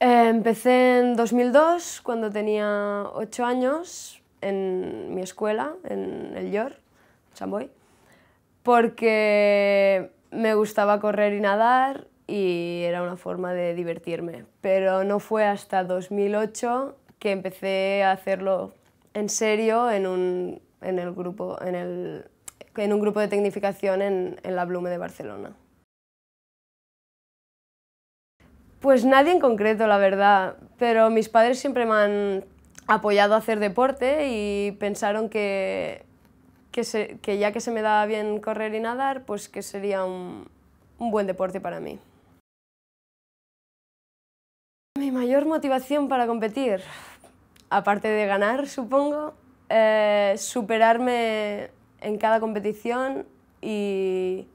empecé en 2002, cuando tenía 8 años, en mi escuela, en el Yor, Chamboy, porque me gustaba correr y nadar y era una forma de divertirme. Pero no fue hasta 2008 que empecé a hacerlo en serio en un, el grupo, en el, un grupo de tecnificación en la Blume de Barcelona. Pues nadie en concreto, la verdad, pero mis padres siempre me han apoyado a hacer deporte y pensaron que, ya que se me daba bien correr y nadar, pues que sería un, buen deporte para mí. Mi mayor motivación para competir, aparte de ganar, supongo, eh, superarme en cada competición y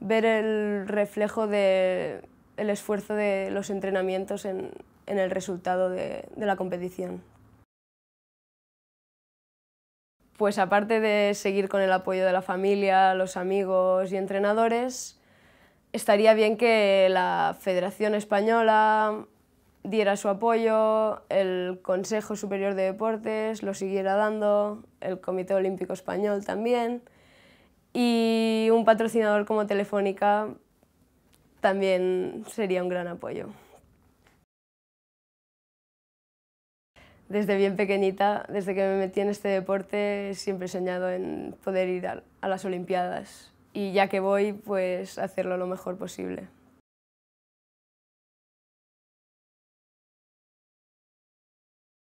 ver el reflejo de el esfuerzo de los entrenamientos en, el resultado de, de la competición. Pues aparte de seguir con el apoyo de la familia, los amigos y entrenadores, estaría bien que la Federación Española diera su apoyo, el Consejo Superior de Deportes lo siguiera dando, el Comité Olímpico Español también, y un patrocinador como Telefónica también sería un gran apoyo. Desde bien pequeñita, desde que me metí en este deporte, siempre he soñado en poder ir a, las Olimpiadas y ya que voy, pues hacerlo lo mejor posible.